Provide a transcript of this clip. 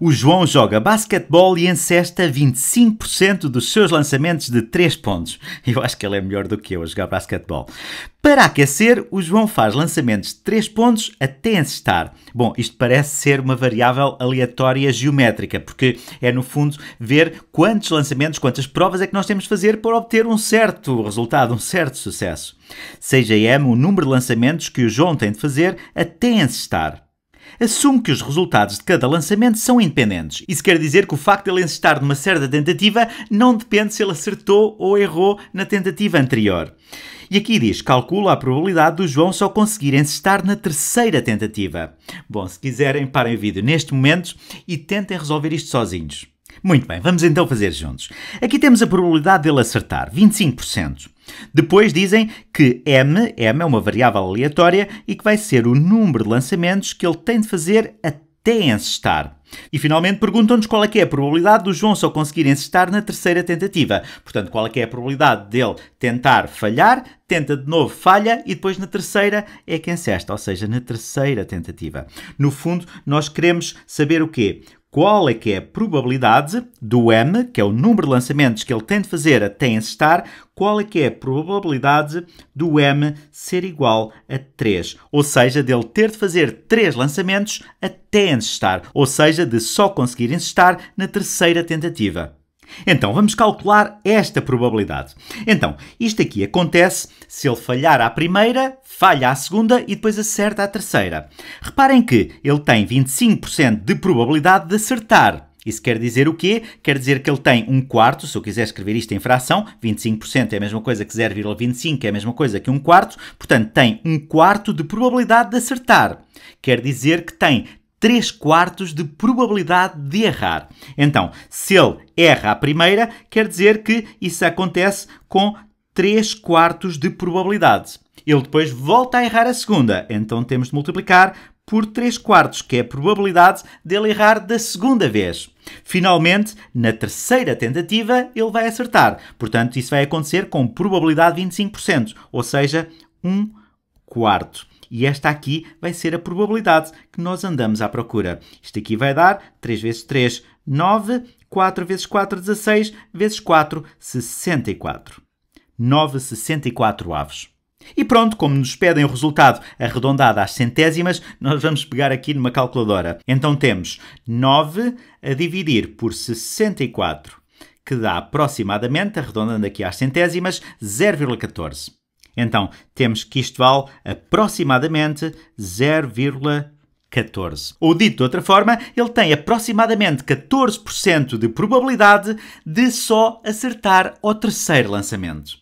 O João joga basquetebol e encesta 25% dos seus lançamentos de 3 pontos. Eu acho que ele é melhor do que eu a jogar basquetebol. Para aquecer, o João faz lançamentos de 3 pontos até encestar. Bom, isto parece ser uma variável aleatória geométrica, porque é no fundo ver quantos lançamentos, quantas provas é que nós temos de fazer para obter um certo resultado, um certo sucesso. Seja M o número de lançamentos que o João tem de fazer até encestar assume que os resultados de cada lançamento são independentes. Isso quer dizer que o facto de ele estar numa certa tentativa não depende se ele acertou ou errou na tentativa anterior. E aqui diz: calcula a probabilidade do João só conseguir encestar na terceira tentativa. Bom, se quiserem, parem o vídeo neste momento e tentem resolver isto sozinhos. Muito bem, vamos então fazer juntos. Aqui temos a probabilidade dele acertar, 25%. Depois dizem que M, M é uma variável aleatória e que vai ser o número de lançamentos que ele tem de fazer até encestar. E finalmente perguntam-nos qual é que é a probabilidade do João só conseguir encestar na terceira tentativa. Portanto, qual é que é a probabilidade dele tentar falhar, tenta de novo, falha e depois na terceira é que encesta, ou seja, na terceira tentativa. No fundo, nós queremos saber o quê? qual é que é a probabilidade do M, que é o número de lançamentos que ele tem de fazer até encestar, qual é que é a probabilidade do M ser igual a 3, ou seja, dele ter de fazer 3 lançamentos até encestar, ou seja, de só conseguir encestar na terceira tentativa. Então, vamos calcular esta probabilidade. Então, isto aqui acontece se ele falhar à primeira, falha à segunda e depois acerta à terceira. Reparem que ele tem 25% de probabilidade de acertar. Isso quer dizer o quê? Quer dizer que ele tem um quarto, se eu quiser escrever isto em fração, 25% é a mesma coisa que 0,25, é a mesma coisa que um quarto, portanto tem um quarto de probabilidade de acertar. Quer dizer que tem 3 quartos de probabilidade de errar. Então, se ele erra a primeira, quer dizer que isso acontece com 3 quartos de probabilidade. Ele depois volta a errar a segunda, então temos de multiplicar por 3 quartos, que é a probabilidade dele errar da segunda vez. Finalmente, na terceira tentativa, ele vai acertar. Portanto, isso vai acontecer com probabilidade de 25%, ou seja, 1 quarto. E esta aqui vai ser a probabilidade que nós andamos à procura. Isto aqui vai dar 3 vezes 3, 9. 4 vezes 4, 16. Vezes 4, 64. 9, 64 avos. E pronto, como nos pedem o resultado arredondado às centésimas, nós vamos pegar aqui numa calculadora. Então temos 9 a dividir por 64, que dá aproximadamente, arredondando aqui às centésimas, 0,14. Então, temos que isto vale aproximadamente 0,14. Ou dito de outra forma, ele tem aproximadamente 14% de probabilidade de só acertar o terceiro lançamento.